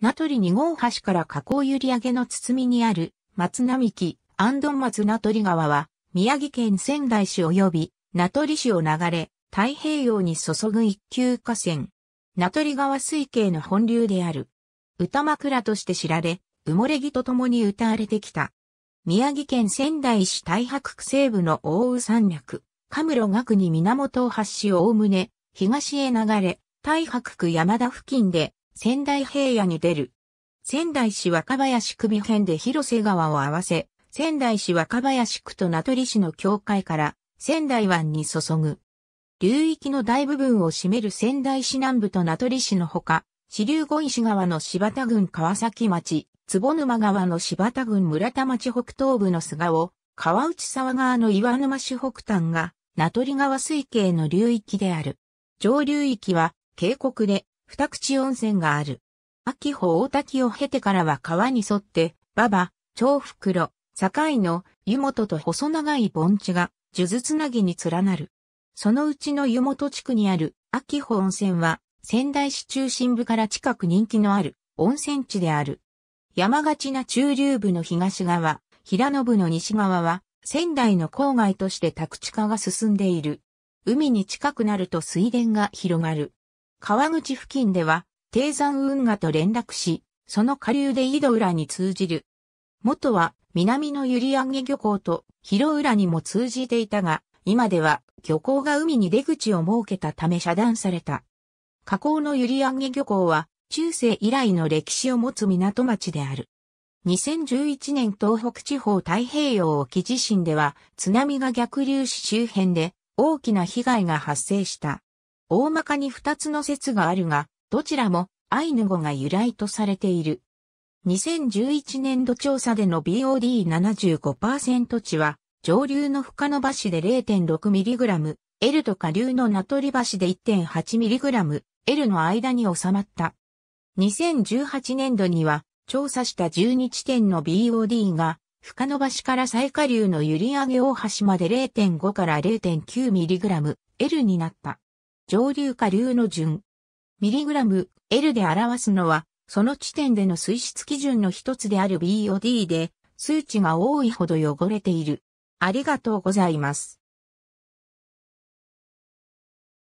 名取二号橋から河口閖上の堤にある松並木、安頓松名取川は、宮城県仙台市及び名取市を流れ、太平洋に注ぐ一級河川。名取川水系の本流である。歌枕として知られ、埋もれ木と共に歌われてきた。宮城県仙台市太白区西部の大宇山脈、カムロ学に源を発しおおむね、東へ流れ、太白区山田付近で、仙台平野に出る。仙台市若林区美編で広瀬川を合わせ、仙台市若林区と名取市の境界から仙台湾に注ぐ。流域の大部分を占める仙台市南部と名取市のほか、支流五石川の柴田郡川崎町、坪沼川の柴田郡村田町北東部の菅を、川内沢川の岩沼市北端が、名取川水系の流域である。上流域は、渓谷で、二口温泉がある。秋穂大滝を経てからは川に沿って、馬場、長袋、境の湯本と細長い盆地が、数珠つなぎに連なる。そのうちの湯本地区にある秋穂温泉は、仙台市中心部から近く人気のある温泉地である。山がちな中流部の東側、平野部の西側は、仙台の郊外として宅地化が進んでいる。海に近くなると水田が広がる。川口付近では、低山運河と連絡し、その下流で井戸浦に通じる。元は南の閖上漁港と広浦にも通じていたが、今では漁港が海に出口を設けたため遮断された。河口の閖上漁港は中世以来の歴史を持つ港町である。2011年東北地方太平洋沖地震では津波が逆流し周辺で大きな被害が発生した。大まかに二つの説があるが、どちらもアイヌ語が由来とされている。2011年度調査での BOD75% 値は、上流の深野橋で 0.6mg、L と下流の名取橋で 1.8mg、L の間に収まった。2018年度には、調査した12地点の BOD が、深野橋から最下流のり上大橋まで0.5から 0.9mg、L になった。上流下流の順。ミリグラム L で表すのは、その地点での水質基準の一つである BOD で、数値が多いほど汚れている。ありがとうございます。